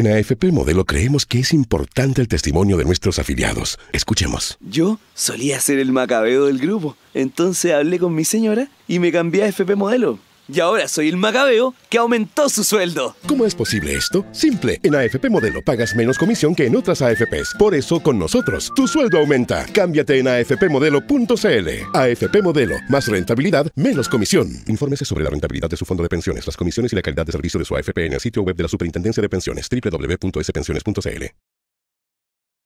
En AFP Modelo creemos que es importante el testimonio de nuestros afiliados. Escuchemos. Yo solía ser el macabeo del grupo, entonces hablé con mi señora y me cambié a AFP Modelo y ahora soy el magabeo que aumentó su sueldo. ¿Cómo es posible esto? Simple. En AFP Modelo pagas menos comisión que en otras AFPs. Por eso, con nosotros, tu sueldo aumenta. Cámbiate en afpmodelo.cl. AFP Modelo. Más rentabilidad, menos comisión. Infórmese sobre la rentabilidad de su fondo de pensiones, las comisiones y la calidad de servicio de su AFP en el sitio web de la Superintendencia de Pensiones, www.spensiones.cl.